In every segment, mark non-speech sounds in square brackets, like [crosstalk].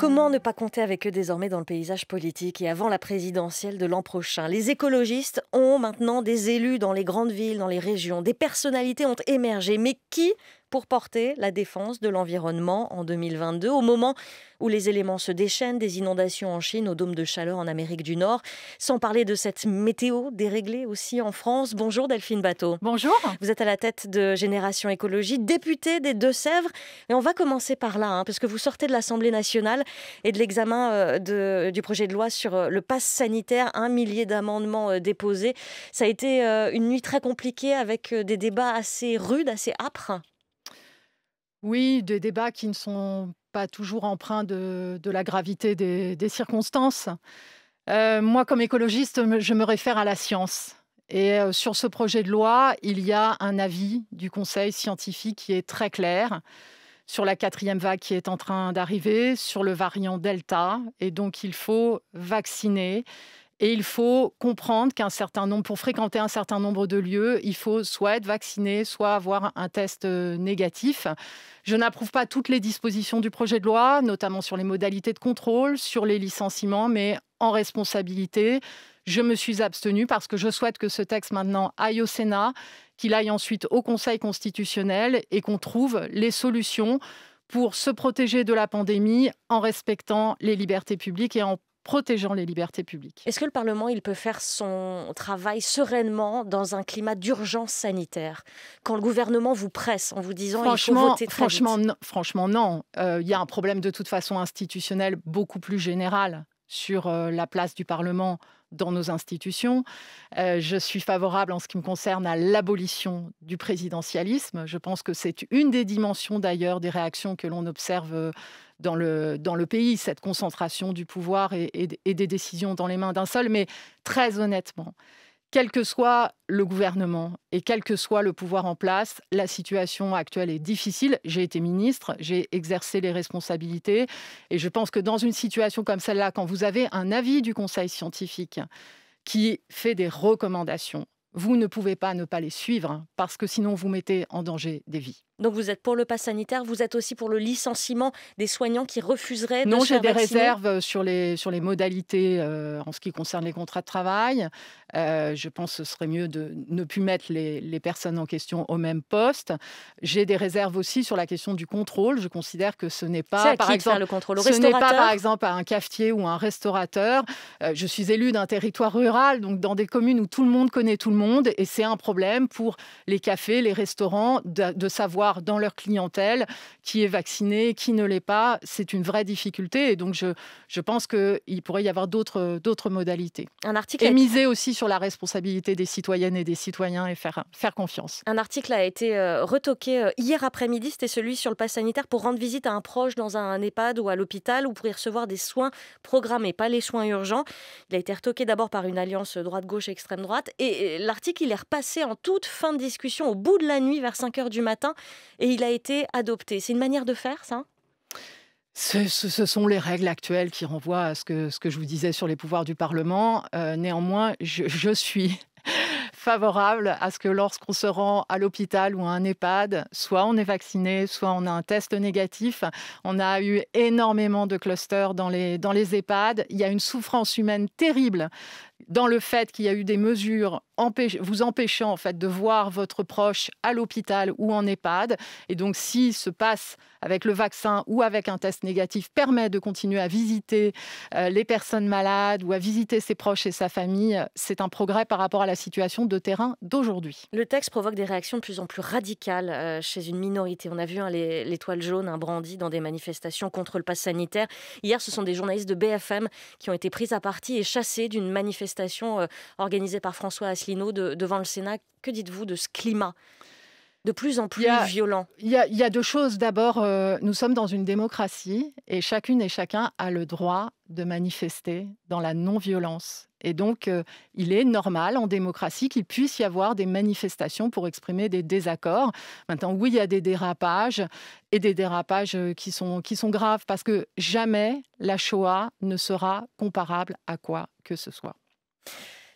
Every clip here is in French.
Comment ne pas compter avec eux désormais dans le paysage politique et avant la présidentielle de l'an prochain Les écologistes ont maintenant des élus dans les grandes villes, dans les régions. Des personnalités ont émergé. Mais qui pour porter la défense de l'environnement en 2022, au moment où les éléments se déchaînent, des inondations en Chine, au dôme de chaleur en Amérique du Nord, sans parler de cette météo déréglée aussi en France. Bonjour Delphine Bateau. Bonjour. Vous êtes à la tête de Génération Écologie, députée des Deux-Sèvres. Et on va commencer par là, hein, parce que vous sortez de l'Assemblée nationale et de l'examen euh, du projet de loi sur euh, le pass sanitaire, un millier d'amendements euh, déposés. Ça a été une nuit très compliquée avec des débats assez rudes, assez âpres. Oui, des débats qui ne sont pas toujours empreints de, la gravité des, circonstances. Euh, moi, comme écologiste, je me réfère à la science. Et euh, sur ce projet de loi, il y a un avis du Conseil scientifique qui est très clair sur la quatrième vague qui est en train d'arriver, sur le variant Delta. Et donc, il faut vacciner et il faut comprendre qu'un certain nombre, pour fréquenter un certain nombre de lieux, il faut soit être vacciné, soit avoir un test euh, négatif. Je n'approuve pas toutes les dispositions du projet de loi, notamment sur les modalités de contrôle, sur les licenciements, mais en responsabilité, je me suis abstenue parce que je souhaite que ce texte maintenant aille au Sénat, qu'il aille ensuite au Conseil constitutionnel et qu'on trouve les solutions pour se protéger de la pandémie en respectant les libertés publiques et en protégeant les libertés publiques. Est-ce que le Parlement, il peut faire son travail sereinement dans un climat d'urgence sanitaire Quand le gouvernement vous presse en vous disant franchement, il faut voter très franchement, vite. Non, franchement, non. Il euh, y a un problème de toute façon institutionnel beaucoup plus général sur euh, la place du Parlement dans nos institutions. Euh, je suis favorable en ce qui me concerne à l'abolition du présidentialisme. Je pense que c'est une des dimensions d'ailleurs des réactions que l'on observe dans le, dans le pays, cette concentration du pouvoir et, et des décisions dans les mains d'un seul. Mais très honnêtement, quel que soit le gouvernement et quel que soit le pouvoir en place, la situation actuelle est difficile. J'ai été ministre, j'ai exercé les responsabilités et je pense que dans une situation comme celle-là, quand vous avez un avis du conseil scientifique qui fait des recommandations, vous ne pouvez pas ne pas les suivre hein, parce que sinon vous mettez en danger des vies. Donc vous êtes pour le pass sanitaire, vous êtes aussi pour le licenciement des soignants qui refuseraient de Non, j'ai des réserves euh, sur les, sur les modalités euh, en ce qui concerne les contrats de travail. Euh, je pense que ce serait mieux de ne plus mettre les, les personnes en question au même poste. J'ai des réserves aussi sur la question du contrôle. Je considère que ce n'est pas, par exemple, le contrôle ce n'est pas par exemple à un cafetier ou un restaurateur. je suis élue d'un territoire rural, donc dans des communes où tout le monde connaît tout le monde, et c'est un problème pour les cafés, les restaurants de savoir dans leur clientèle qui est vacciné, qui ne l'est pas. C'est une vraie difficulté. Et donc, je, je pense qu'il pourrait y avoir d'autres modalités. Un article et miser aussi sur la responsabilité des citoyennes et des citoyens et faire, faire confiance. Un article a été euh, retoqué euh, hier après-midi. C'était celui sur le pass sanitaire pour rendre visite à un proche dans un EHPAD ou à l'hôpital ou pour y recevoir des soins programmés, pas les soins urgents. Il a été retoqué d'abord par une alliance droite-gauche-extrême-droite. Et l'article, il est repassé en toute fin de discussion au bout de la nuit vers 5 h du matin et il a été adopté. C'est une manière de faire, ça ce, sont les règles actuelles qui renvoient à ce que, ce que je vous disais sur les pouvoirs du Parlement. Euh, néanmoins, je, suis [laughs] favorable à ce que lorsqu'on se rend à l'hôpital ou à un EHPAD, soit on est vacciné, soit on a un test négatif. On a eu énormément de clusters dans les, dans les EHPAD. Il y a une souffrance humaine terrible dans le fait qu'il y a eu des mesures vous empêchant en fait de voir votre proche à l'hôpital ou en EHPAD. Et donc, si se passe avec le vaccin ou avec un test négatif permet de continuer à visiter euh, les personnes malades ou à visiter ses proches et sa famille, c'est un progrès par rapport à la situation de terrain d'aujourd'hui. Le texte provoque des réactions de plus en plus radicales euh, chez une minorité. On a vu hein, l'étoile jaune un hein, brandi dans des manifestations contre le pass sanitaire. Hier, ce sont des journalistes de BFM qui ont été pris à partie et chassés d'une manifestation manifestation euh, organisée par François Asselineau devant le Sénat. Que dites-vous de ce climat de plus en plus violent Il y, a deux choses. D'abord, euh, nous sommes dans une démocratie et chacune et chacun a le droit de manifester dans la non-violence. Et donc, euh, il est normal en démocratie qu'il puisse y avoir des manifestations pour exprimer des désaccords. Maintenant, oui, il y a des dérapages et des dérapages qui sont, qui sont graves parce que jamais la Shoah ne sera comparable à quoi que ce soit.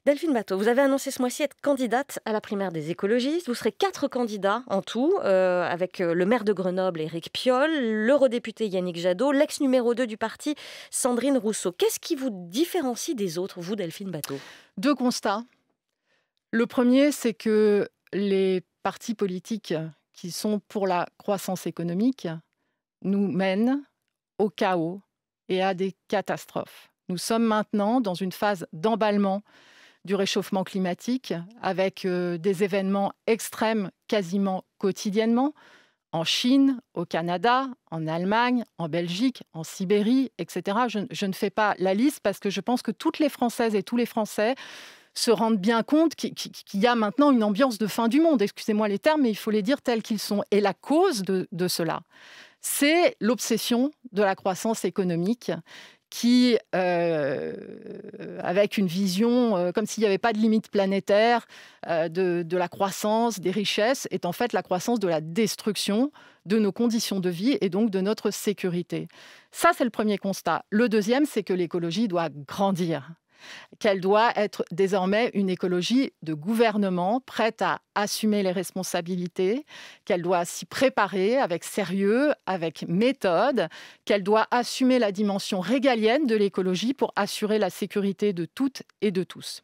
Delphine Bateau, vous avez annoncé ce mois-ci être candidate à la primaire des écologistes. Vous serez quatre candidats en tout, euh, avec euh, le maire de Grenoble, Éric Piolle, l'eurodéputé Yannick Jadot, l'ex numéro 2 du parti, Sandrine Rousseau. Qu'est-ce qui vous différencie des autres, vous, Delphine Bateau Deux constats. Le premier, c'est que les partis politiques qui sont pour la croissance économique nous mènent au chaos et à des catastrophes. Nous sommes maintenant dans une phase d'emballement du réchauffement climatique avec euh, des événements extrêmes quasiment quotidiennement en Chine, au Canada, en Allemagne, en Belgique, en Sibérie, etc. Je, ne fais pas la liste parce que je pense que toutes les Françaises et tous les Français se rendent bien compte qu'il y a maintenant une ambiance de fin du monde. Excusez-moi les termes, mais il faut les dire tels qu'ils sont. Et la cause de cela, c'est l'obsession de la croissance économique qui, euh, avec une vision euh, comme s'il n'y avait pas de limite planétaire euh, de, la croissance, des richesses, est en fait la croissance de la destruction de nos conditions de vie et donc de notre sécurité. Ça, c'est le premier constat. Le deuxième, c'est que l'écologie doit grandir qu'elle doit être désormais une écologie de gouvernement prête à assumer les responsabilités, qu'elle doit s'y préparer avec sérieux, avec méthode, qu'elle doit assumer la dimension régalienne de l'écologie pour assurer la sécurité de toutes et de tous.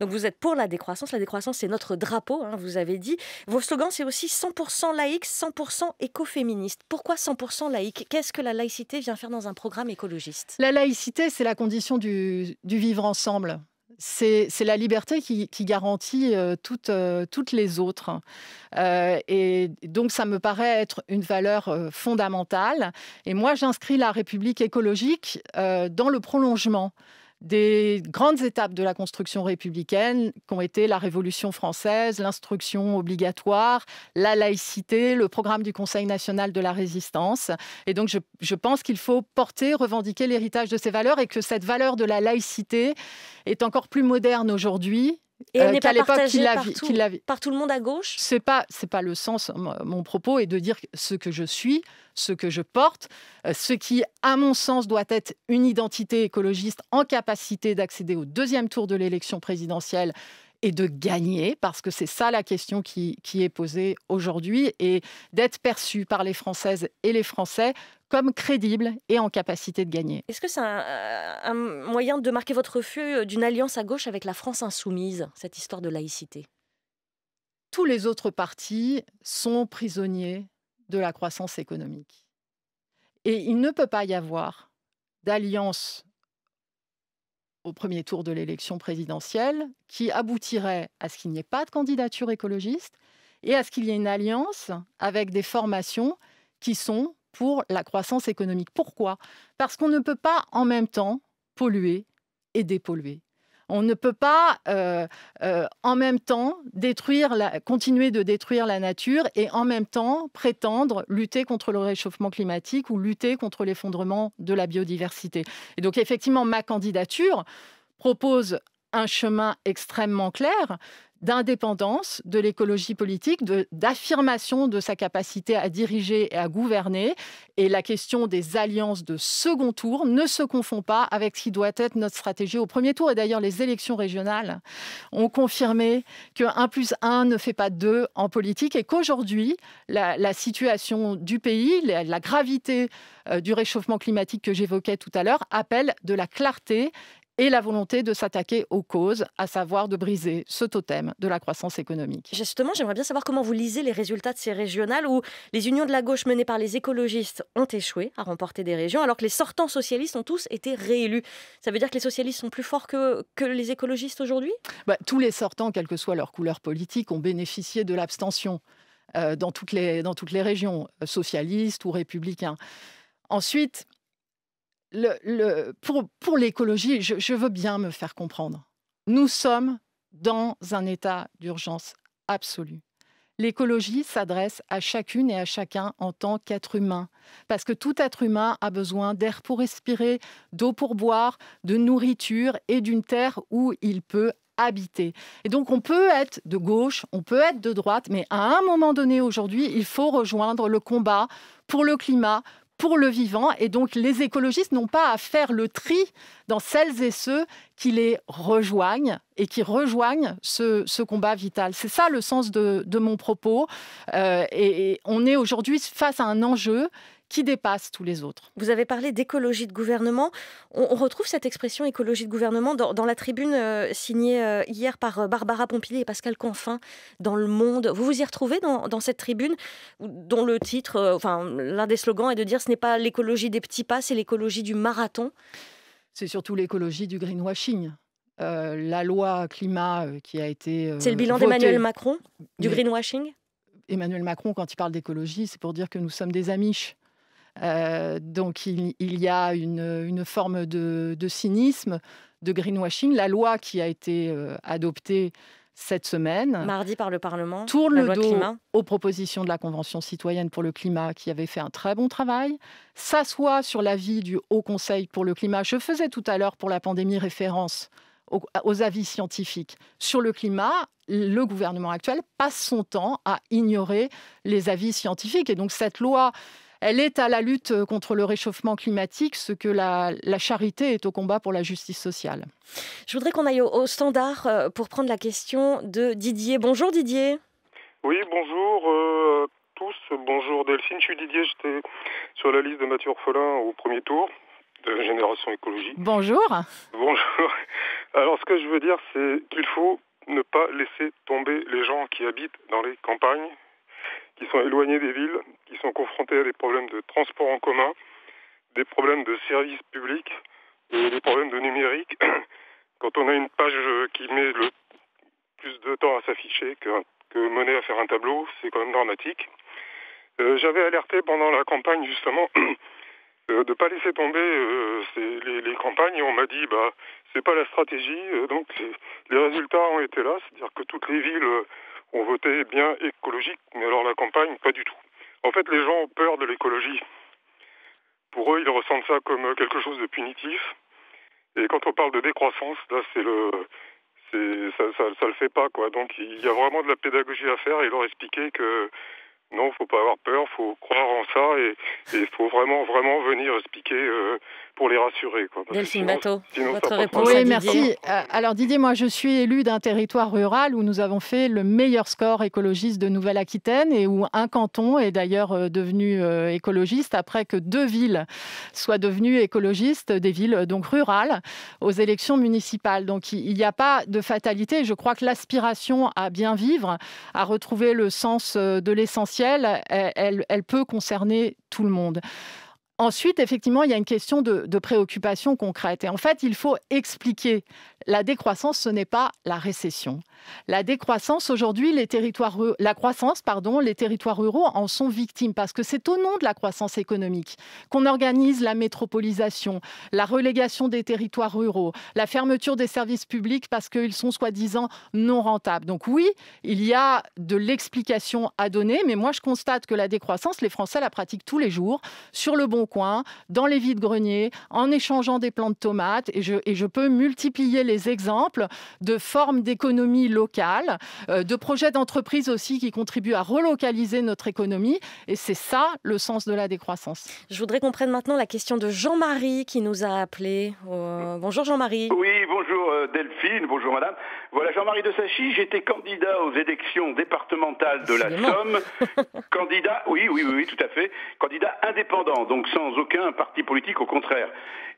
Donc vous êtes pour la décroissance. La décroissance, c'est notre drapeau, hein, vous avez dit. Vos slogans, c'est aussi 100% laïque, 100% écoféministe. Pourquoi 100% laïque Qu'est-ce que la laïcité vient faire dans un programme écologiste La laïcité, c'est la condition du, vivre ensemble. C'est la liberté qui, garantit euh, euh, toutes, les autres. Euh, et donc, ça me paraît être une valeur fondamentale. Et moi, j'inscris la République écologique dans le prolongement des grandes étapes de la construction républicaine qu'ont été la Révolution française, l'instruction obligatoire, la laïcité, le programme du Conseil national de la résistance. Et donc, je, je pense qu'il faut porter, revendiquer l'héritage de ces valeurs et que cette valeur de la laïcité est encore plus moderne aujourd'hui et euh, n'est pas partagée par, tout, par tout le monde à gauche C'est pas, c'est pas le sens. Mon propos est de dire ce que je suis, ce que je porte, euh, ce qui, à mon sens, doit être une identité écologiste en capacité d'accéder au deuxième tour de l'élection présidentielle et de gagner, parce que c'est ça la question qui, est posée aujourd'hui, et d'être perçu par les Françaises et les Français comme crédible et en capacité de gagner. Est-ce que c'est un, euh, un, moyen de marquer votre refus euh, d'une alliance à gauche avec la France insoumise, cette histoire de laïcité Tous les autres partis sont prisonniers de la croissance économique. Et il ne peut pas y avoir d'alliance au premier tour de l'élection présidentielle, qui aboutirait à ce qu'il n'y ait pas de candidature écologiste et à ce qu'il y ait une alliance avec des formations qui sont pour la croissance économique. Pourquoi Parce qu'on ne peut pas en même temps polluer et dépolluer. On ne peut pas euh, euh, en même temps détruire la, continuer de détruire la nature et en même temps prétendre lutter contre le réchauffement climatique ou lutter contre l'effondrement de la biodiversité. Et donc effectivement, ma candidature propose un chemin extrêmement clair, d'indépendance de l'écologie politique, d'affirmation de, sa capacité à diriger et à gouverner. Et la question des alliances de second tour ne se confond pas avec ce qui doit être notre stratégie au premier tour. Et d'ailleurs, les élections régionales ont confirmé que 1 plus 1 ne fait pas 2 en politique et qu'aujourd'hui, la, situation du pays, la, gravité euh, du réchauffement climatique que j'évoquais tout à l'heure, appelle de la clarté et la volonté de s'attaquer aux causes, à savoir de briser ce totem de la croissance économique. Justement, j'aimerais bien savoir comment vous lisez les résultats de ces régionales où les unions de la gauche menées par les écologistes ont échoué à remporter des régions, alors que les sortants socialistes ont tous été réélus. Ça veut dire que les socialistes sont plus forts que, que les écologistes aujourd'hui bah, Tous les sortants, quelle que soit leur couleur politique, ont bénéficié de l'abstention euh, dans, toutes les, dans toutes les régions, euh, socialistes ou républicains. Ensuite, le, pour, l'écologie, je, je veux bien me faire comprendre. Nous sommes dans un état d'urgence absolue. L'écologie s'adresse à chacune et à chacun en tant qu'être humain, parce que tout être humain a besoin d'air pour respirer, d'eau pour boire, de nourriture et d'une terre où il peut habiter. Et donc on peut être de gauche, on peut être de droite, mais à un moment donné aujourd'hui, il faut rejoindre le combat pour le climat, pour le vivant. Et donc, les écologistes n'ont pas à faire le tri dans celles et ceux qui les rejoignent et qui rejoignent ce, combat vital. C'est ça le sens de, mon propos. Euh, et, on est aujourd'hui face à un enjeu qui dépasse tous les autres. Vous avez parlé d'écologie de gouvernement. On, retrouve cette expression écologie de gouvernement dans, la tribune euh, signée euh, hier par euh, Barbara Pompili et Pascal Confin dans Le Monde. Vous vous y retrouvez dans, cette tribune dont le titre, enfin l'un des slogans est de dire ce n'est pas l'écologie des petits pas, c'est l'écologie du marathon. C'est surtout l'écologie du greenwashing. la loi climat qui a été. c'est le bilan d'Emmanuel Macron du greenwashing Emmanuel Macron, quand il parle d'écologie, c'est pour dire que nous sommes des amiches. Euh, donc il, y a une, forme de, cynisme, de greenwashing. La loi qui a été euh, adoptée cette semaine, mardi par le Parlement, tourne le dos aux propositions de la Convention citoyenne pour le climat qui avait fait un très bon travail, s'assoit sur l'avis du Haut Conseil pour le climat. Je faisais tout à l'heure pour la pandémie référence aux, aux avis scientifiques sur le climat. Le gouvernement actuel passe son temps à ignorer les avis scientifiques et donc cette loi elle est à la lutte euh, contre le réchauffement climatique, ce que la, charité est au combat pour la justice sociale. Je voudrais qu'on aille au, standard euh, pour prendre la question de Didier. Bonjour Didier. Oui, bonjour. Euh, tous. Bonjour Delphine, je suis Didier, j'étais sur la liste de Mathieu Orphelin au premier tour de Génération Écologie. Bonjour. Bonjour. Alors ce que je veux dire, c'est qu'il faut ne pas laisser tomber les gens qui habitent dans les campagnes qui sont éloignés des villes, qui sont confrontés à des problèmes de transport en commun, des problèmes de services publics et des problèmes de numérique. [clears throat] Quand on a une page qui met le plus de temps à s'afficher que, que mener à faire un tableau, c'est quand même dramatique. Euh, j'avais alerté pendant la campagne justement [clears throat] euh, de ne pas laisser tomber euh, les, campagnes on m'a dit bah c'est pas la stratégie, donc les résultats ont été là, c'est-à-dire que toutes les villes ont voté bien écologique, mais alors la campagne, pas du tout. En fait, les gens ont peur de l'écologie. Pour eux, ils ressentent ça comme quelque chose de punitif. Et quand on parle de décroissance, là, c'est le, ça, ça, ça, le fait pas, quoi. Donc, il y a vraiment de la pédagogie à faire et leur expliquer que non, faut pas avoir peur, il faut croire en ça et il faut vraiment, vraiment venir expliquer euh, pour les rassurer. Quoi, Delphine Bateau, votre réponse. Oui, merci. Euh, alors Didier, moi je suis élu d'un territoire rural où nous avons fait le meilleur score écologiste de Nouvelle-Aquitaine et où un canton est d'ailleurs euh, devenu écologiste après que deux villes soient devenues écologistes, des villes donc rurales, aux élections municipales. Donc il n'y a pas de fatalité. Je crois que l'aspiration à bien vivre, à retrouver le sens de l'essentiel, elle peut concerner tout le monde. Ensuite, effectivement, il y a une question de, préoccupation concrète. Et en fait, il faut expliquer. La décroissance, ce n'est pas la récession. La décroissance, aujourd'hui, les territoires, la croissance, pardon, les territoires ruraux en sont victimes parce que c'est au nom de la croissance économique qu'on organise la métropolisation, la relégation des territoires ruraux, la fermeture des services publics parce qu'ils sont soi-disant non rentables. Donc oui, il y a de l'explication à donner, mais moi, je constate que la décroissance, les Français la pratiquent tous les jours sur le bon coin, dans les vides-greniers, en échangeant des plants de tomates. Et je, et je peux multiplier les exemples de formes d'économie locale, euh, de projets d'entreprise aussi qui contribuent à relocaliser notre économie. Et c'est ça le sens de la décroissance. Je voudrais qu'on prenne maintenant la question de Jean-Marie qui nous a appelé. Euh, bonjour Jean-Marie. Oui, bonjour euh, Delphine, bonjour madame. Voilà Jean-Marie de Sachy, j'étais candidat aux élections départementales de la Somme. [laughs] candidat, oui, oui, oui, oui, tout à fait. Candidat indépendant, donc sans sans aucun parti politique, au contraire.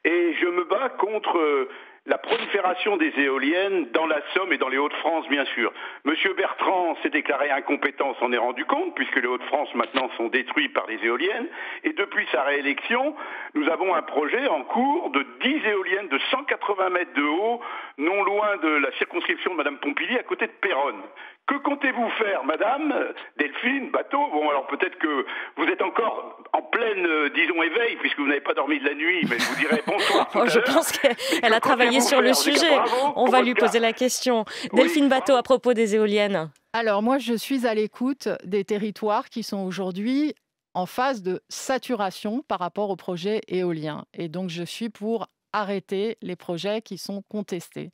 Et je me bats contre euh, la prolifération des éoliennes dans la Somme et dans les Hauts-de-France, bien sûr. Monsieur Bertrand s'est déclaré incompétent, s'en est rendu compte, puisque les Hauts-de-France maintenant sont détruits par les éoliennes. Et depuis sa réélection, nous avons un projet en cours de 10 éoliennes de 180 mètres de haut, non loin de la circonscription de Mme Pompili, à côté de Péronne, que comptez-vous faire, madame Delphine, bateau Bon, alors peut-être que vous êtes encore en pleine, euh, disons, éveil, puisque vous n'avez pas dormi de la nuit, mais je vous dirai [laughs] bonsoir. Oh, je pense qu'elle a travaillé sur le sujet. On va lui poser la question. Delphine Bateau, à propos des éoliennes. Alors, moi, je suis à l'écoute des territoires qui sont aujourd'hui en phase de saturation par rapport aux projets éoliens. Et donc, je suis pour arrêter les projets qui sont contestés.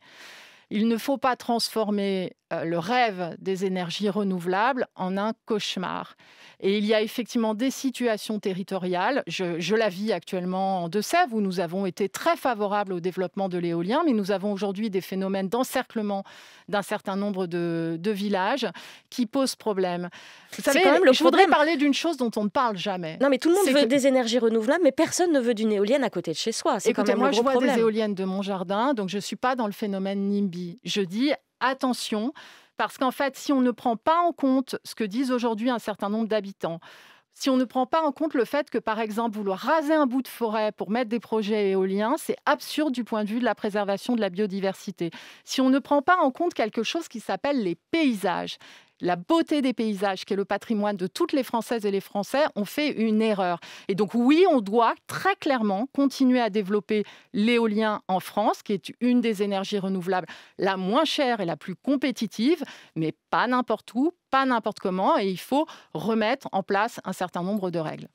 Il ne faut pas transformer euh, le rêve des énergies renouvelables en un cauchemar. Et il y a effectivement des situations territoriales. Je, la vis actuellement en Deux-Sèvres où nous avons été très favorables au développement de l'éolien, mais nous avons aujourd'hui des phénomènes d'encerclement d'un certain nombre de, villages qui posent problème. Vous savez, je voudrais parler d'une chose dont on ne parle jamais. Non, mais tout le monde veut des énergies renouvelables, mais personne ne veut d'une éolienne à côté de chez soi. C'est quand même moi, le je vois des éoliennes de mon jardin, donc je ne suis pas dans le phénomène NIMBY. Je dis attention, parce qu'en fait, si on ne prend pas en compte ce que disent aujourd'hui un certain nombre d'habitants, si on ne prend pas en compte le fait que, par exemple, vouloir raser un bout de forêt pour mettre des projets éoliens, c'est absurde du point de vue de la préservation de la biodiversité. Si on ne prend pas en compte quelque chose qui s'appelle les paysages, la beauté des paysages, qui est le patrimoine de toutes les Françaises et les Français, ont fait une erreur. Et donc oui, on doit très clairement continuer à développer l'éolien en France, qui est une des énergies renouvelables la moins chère et la plus compétitive, mais pas n'importe où, pas n'importe comment, et il faut remettre en place un certain nombre de règles.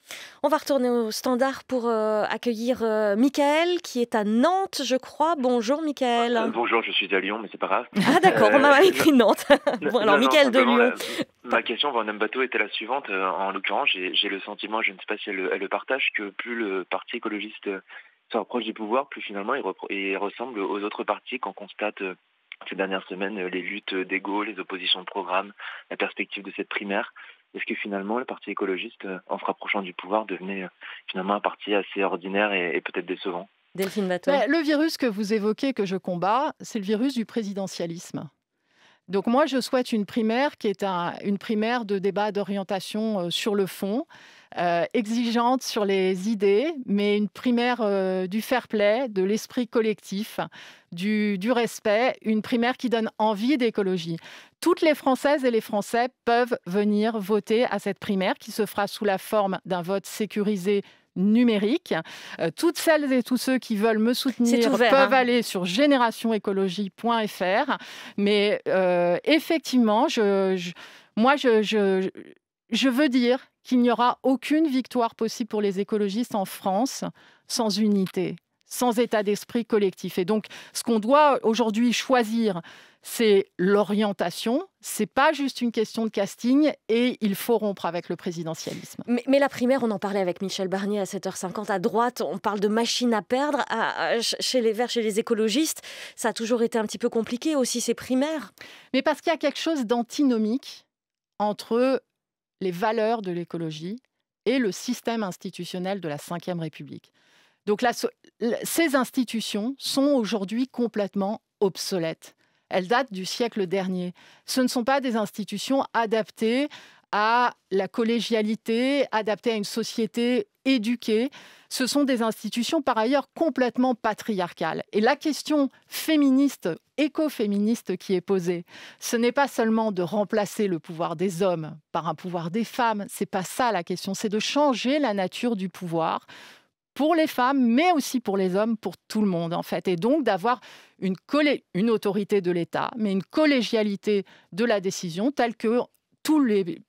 On va retourner au standard pour euh, accueillir euh, Michael, qui est à Nantes, je crois. Bonjour Michael. Euh, bonjour, je suis à Lyon, mais c'est pas grave. Ah d'accord, on m'a écrit Nantes. [laughs] bon, alors Michael de Lyon. ma question, Van Bateau, était la suivante. En l'occurrence, j'ai le sentiment, je ne sais pas si elle, le partage, que plus le Parti écologiste se rapproche du pouvoir, plus finalement il, il ressemble aux autres partis qu'on constate ces dernières semaines, euh, les luttes d'ego, les oppositions de programme, la perspective de cette primaire. Est-ce que finalement le Parti écologiste, euh, en se rapprochant du pouvoir, devenait euh, finalement un parti assez ordinaire et, peut-être décevant bah, le virus que vous évoquez, que je combats, c'est le virus du présidentialisme. Donc moi, je souhaite une primaire qui est une primaire de débat d'orientation sur le fond, euh, exigeante sur les idées, mais une primaire euh, du fair play, de l'esprit collectif, du, respect, une primaire qui donne envie d'écologie. Toutes les Françaises et les Français peuvent venir voter à cette primaire qui se fera sous la forme d'un vote sécurisé numérique. Euh, toutes celles et tous ceux qui veulent me soutenir peuvent hein. aller sur générationécologie.fr. Mais effectivement, moi, je veux dire qu'il n'y aura aucune victoire possible pour les écologistes en France sans unité, sans état d'esprit collectif. Et donc, ce qu'on doit aujourd'hui choisir, c'est l'orientation. C'est pas juste une question de casting et il faut rompre avec le présidentialisme. Mais, la primaire, on en parlait avec Michel Barnier à 7h50 à droite. On parle de machine à perdre chez les Verts, chez les écologistes. Ça a toujours été un petit peu compliqué aussi ces primaires. Mais parce qu'il y a quelque chose d'antinomique entre les valeurs de l'écologie et le système institutionnel de la Ve République. Donc là, ces institutions sont aujourd'hui complètement obsolètes. Elles datent du siècle dernier. Ce ne sont pas des institutions adaptées à la collégialité, adaptée à une société éduquée. Ce sont des institutions par ailleurs complètement patriarcales. Et la question féministe, écoféministe qui est posée, ce n'est pas seulement de remplacer le pouvoir des hommes par un pouvoir des femmes, c'est pas ça la question, c'est de changer la nature du pouvoir pour les femmes, mais aussi pour les hommes, pour tout le monde en fait. Et donc d'avoir une, une autorité de l'État, mais une collégialité de la décision telle que tous les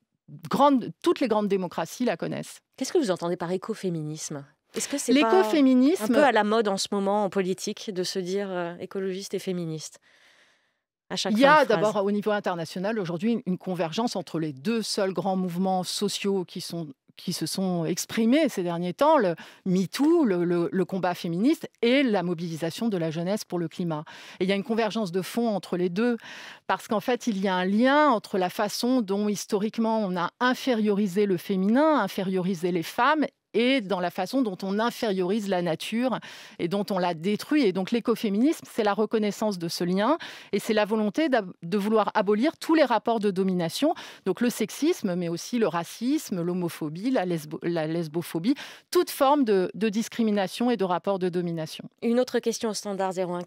toutes les grandes démocraties la connaissent. Qu'est-ce que vous entendez par écoféminisme est-ce que c'est l'écoféminisme un peu à la mode en ce moment en politique de se dire euh, écologiste et féministe à chaque Il y a d'abord au niveau international aujourd'hui une convergence entre les deux seuls grands mouvements sociaux qui sont qui se sont exprimés ces derniers temps, le MeToo, le, combat féministe et la mobilisation de la jeunesse pour le climat. Et il y a une convergence de fond entre les deux, parce qu'en fait, il y a un lien entre la façon dont historiquement on a infériorisé le féminin, infériorisé les femmes, et dans la façon dont on infériorise la nature et dont on la détruit. Et donc l'écoféminisme, c'est la reconnaissance de ce lien et c'est la volonté de vouloir abolir tous les rapports de domination, donc le sexisme, mais aussi le racisme, l'homophobie, la, lesbophobie, toute forme de, discrimination et de rapports de domination. Une autre question au standard 01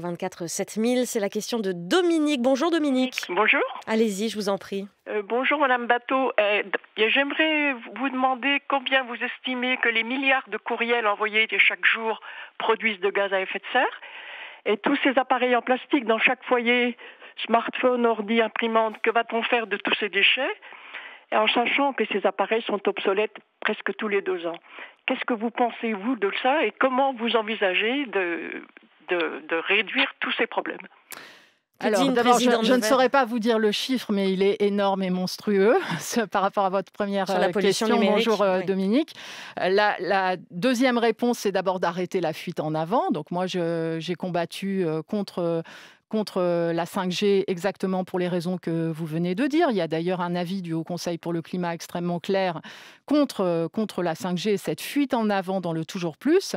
24 7000, c'est la question de Dominique. Bonjour Dominique. Bonjour. Allez-y, je vous en prie. Euh, bonjour Madame Bateau. Euh, j'aimerais vous demander combien vous estimez que les milliards de courriels envoyés chaque jour produisent de gaz à effet de serre. Et tous ces appareils en plastique dans chaque foyer, smartphone, ordi, imprimante, que va-t-on faire de tous ces déchets en sachant que ces appareils sont obsolètes presque tous les deux ans. Qu'est-ce que vous pensez, vous, de ça et comment vous envisagez de réduire tous ces problèmes alors, je, ne saurais pas vous dire le chiffre, mais il est énorme et monstrueux [laughs] par rapport à votre première euh, question. Bonjour euh, Dominique. Euh, la, deuxième réponse, c'est d'abord d'arrêter la fuite en avant. Donc moi, j'ai combattu contre contre euh, la 5G exactement pour les raisons que vous venez de dire. Il y a d'ailleurs un avis du Haut Conseil pour le climat extrêmement clair contre, euh, contre la 5G, cette fuite en avant dans le toujours plus.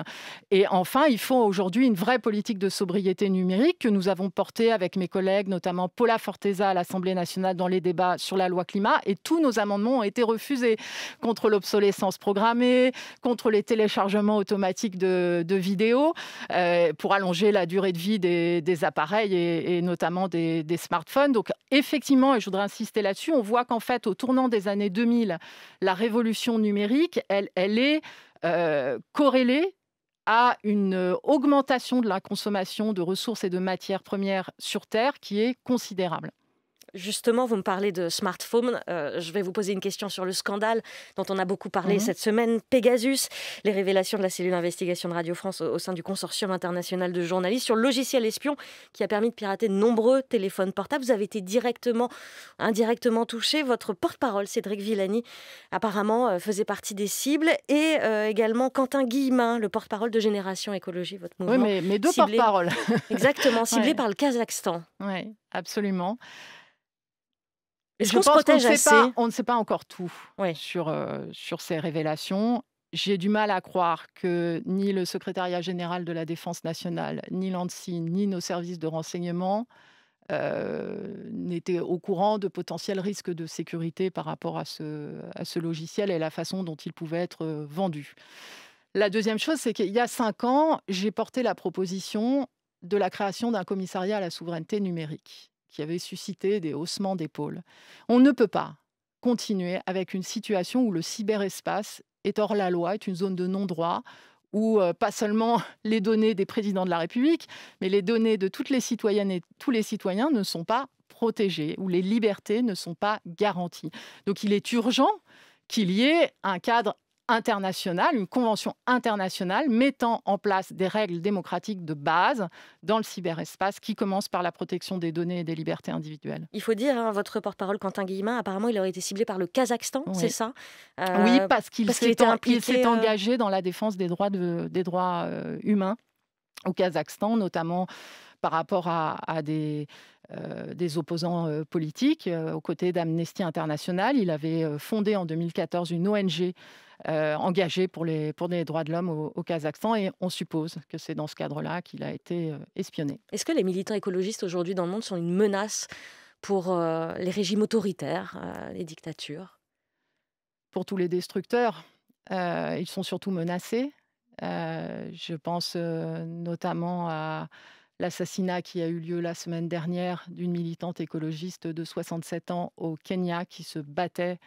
Et enfin, il faut aujourd'hui une vraie politique de sobriété numérique que nous avons portée avec mes collègues, notamment Paula Forteza à l'Assemblée nationale dans les débats sur la loi climat. Et tous nos amendements ont été refusés contre l'obsolescence programmée, contre les téléchargements automatiques de, vidéos, euh, pour allonger la durée de vie des appareils et, notamment des, smartphones. Donc effectivement, et je voudrais insister là-dessus, on voit qu'en fait, au tournant des années 2000, la révolution numérique, elle, elle est euh, corrélée à une euh, augmentation de la consommation de ressources et de matières premières sur Terre qui est considérable. Justement, vous me parlez de smartphone. Euh, je vais vous poser une question sur le scandale dont on a beaucoup parlé mhm. cette semaine. Pegasus, les révélations de la cellule d'investigation de Radio France au, sein du consortium international de journalistes sur le logiciel espion qui a permis de pirater de nombreux téléphones portables. Vous avez été directement, indirectement touché. Votre porte-parole, Cédric Villani, apparemment euh, faisait partie des cibles. Et euh, également Quentin Guillemin, le porte-parole de Génération Écologie, votre mouvement. Oui, mais, deux porte-paroles. exactement, [laughs] ciblé par le Kazakhstan. Oui, absolument. Est-ce qu'on protège on pas, ne sait pas encore tout euh, sur, ces révélations. J'ai du mal à croire que ni le secrétariat général de la Défense nationale, ni l'ANSI, ni nos services de renseignement euh, n'étaient au courant de potentiels risques de sécurité par rapport à ce logiciel et la façon dont il pouvait être euh, vendu. La deuxième chose, c'est qu'il y a cinq ans, j'ai porté la proposition de la création d'un commissariat à la souveraineté numérique qui avait suscité des haussements d'épaules. On ne peut pas continuer avec une situation où le cyberespace est hors la loi, est une zone de non-droit, où euh, pas seulement [laughs] les données des présidents de la République, mais les données de toutes les citoyennes et tous les citoyens ne sont pas protégées, où les libertés ne sont pas garanties. Donc il est urgent qu'il y ait un cadre internationale, une convention internationale mettant en place des règles démocratiques de base dans le cyberespace qui commence par la protection des données et des libertés individuelles. Il faut dire, hein, votre porte-parole Quentin Guillemin, apparemment il aurait été ciblé par le Kazakhstan, c'est ça euh, Oui, parce qu'il s'est euh, engagé dans la défense des droits, de, des droits euh, humains au Kazakhstan, notamment par rapport à, des, des, opposants politiques. aux côtés d'Amnesty International, il avait fondé en 2014 une ONG euh, engagé pour les, droits de l'homme au, Kazakhstan. Et on suppose que c'est dans ce cadre-là qu'il a été euh, espionné. Est-ce que les militants écologistes aujourd'hui dans le monde sont une menace pour euh, les régimes autoritaires, les dictatures Pour tous les destructeurs, ils sont surtout menacés. je pense notamment à l'assassinat qui a eu lieu la semaine dernière d'une militante écologiste de 67 ans au Kenya qui se battait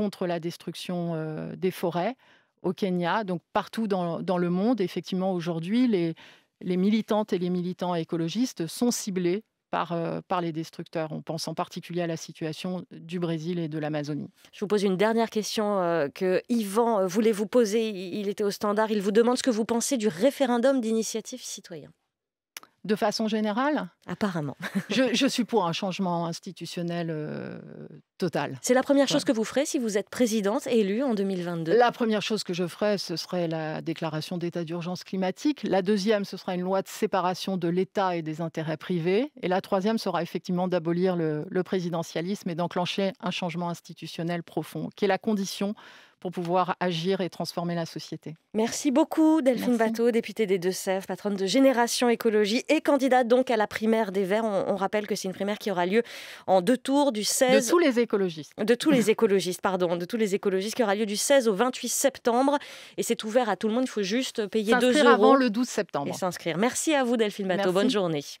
contre la destruction euh, des forêts au Kenya, donc partout dans, le monde. Effectivement, aujourd'hui, les, les militantes et les militants écologistes sont ciblés par, euh, par, les destructeurs. On pense en particulier à la situation du Brésil et de l'Amazonie. Je vous pose une dernière question euh, que Yvan voulait vous poser. Il était au standard. Il vous demande ce que vous pensez du référendum d'initiative citoyenne de façon générale Apparemment. [laughs] je, suis pour un changement institutionnel euh, total. C'est la première chose que vous ferez si vous êtes présidente élue en 2022 La première chose que je ferai, ce serait la déclaration d'état d'urgence climatique. La deuxième, ce sera une loi de séparation de l'État et des intérêts privés. Et la troisième sera effectivement d'abolir le, le présidentialisme et d'enclencher un changement institutionnel profond, qui est la condition pour pouvoir agir et transformer la société. Merci beaucoup Delphine Bateau, députée des Deux-Sèvres, patronne de Génération Écologie et candidate donc à la primaire des Verts. On, rappelle que c'est une primaire qui aura lieu en deux tours du 16... De tous les écologistes. De tous les [laughs] écologistes, pardon. De tous les écologistes qui aura lieu du 16 au 28 septembre. Et c'est ouvert à tout le monde. Il faut juste payer 2 euros. avant le 12 septembre. Et s'inscrire. Merci à vous Delphine Bateau. Bonne journée.